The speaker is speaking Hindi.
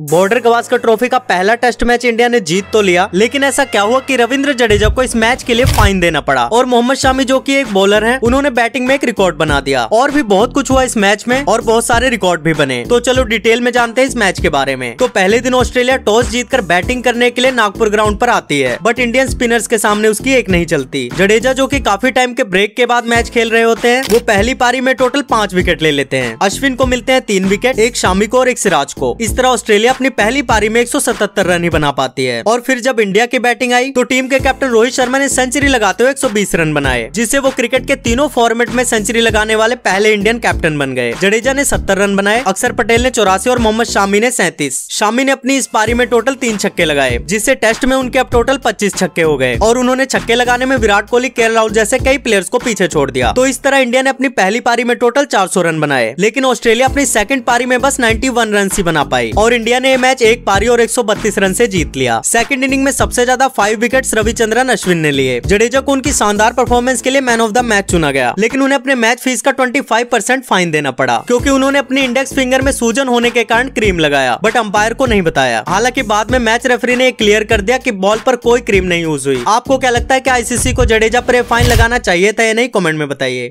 बॉर्डर गवास्कर ट्रॉफी का पहला टेस्ट मैच इंडिया ने जीत तो लिया लेकिन ऐसा क्या हुआ कि रविंद्र जडेजा को इस मैच के लिए फाइन देना पड़ा और मोहम्मद शामी जो कि एक बॉलर हैं उन्होंने बैटिंग में एक रिकॉर्ड बना दिया और भी बहुत कुछ हुआ इस मैच में और बहुत सारे रिकॉर्ड भी बने तो चलो डिटेल में जानते हैं इस मैच के बारे में तो पहले दिन ऑस्ट्रेलिया टॉस जीत कर बैटिंग करने के लिए नागपुर ग्राउंड आरोप आती है बट इंडियन स्पिनर्स के सामने उसकी एक नहीं चलती जडेजा जो की काफी टाइम के ब्रेक के बाद मैच खेल रहे होते हैं वो पहली पारी में टोटल पांच विकेट ले लेते हैं अश्विन को मिलते हैं तीन विकेट एक शामी को और एक सिराज को इस तरह ऑस्ट्रेलिया ऑस्ट्रेलिया अपनी पहली पारी में एक रन ही बना पाती है और फिर जब इंडिया की बैटिंग आई तो टीम के कैप्टन रोहित शर्मा ने सेंचुरी लगाते हुए एक रन बनाए जिससे वो क्रिकेट के तीनों फॉर्मेट में सेंचुरी लगाने वाले पहले इंडियन कैप्टन बन गए जडेजा ने सत्तर रन बनाए अक्षर पटेल ने चौरासी और मोहम्मद शामी ने सैंतीस शामी ने अपनी इस पारी में टोटल तीन छक्के लगाए जिससे टेस्ट में उनके अब टोटल पच्चीस छक्के हो गए और उन्होंने छक्के लगाने में विराट कोहली के राहुल जैसे कई प्लेयर्स को पीछे छोड़ दिया तो इस तरह इंडिया ने अपनी पहली पारी में टोटल चार रन बनाए लेकिन ऑस्ट्रेलिया अपनी सेकंड पारी में बस 91 रन ही बना पाई और इंडिया इंडिया ने मैच एक पारी और 132 रन से जीत लिया सेकंड इनिंग में सबसे ज्यादा फाइव विकेट रविचंद्रन अश्विन ने लिए जडेजा को उनकी शानदार परफॉर्मेंस के लिए मैन ऑफ द मैच चुना गया लेकिन उन्हें अपने मैच फीस का ट्वेंटी परसेंट फाइन देना पड़ा क्योंकि उन्होंने अपने इंडेक्स फिंगर में सूजन होने के कारण क्रीम लगाया बट अंपायर को नहीं बताया हालांकि बाद में मैच रेफरी ने क्लियर कर दिया की बॉल पर कोई क्रीम नहीं यूज हुई आपको क्या लगता है की आईसीसी को जडेजा पर फाइन लगाना चाहिए था या नहीं कॉमेंट में बताइए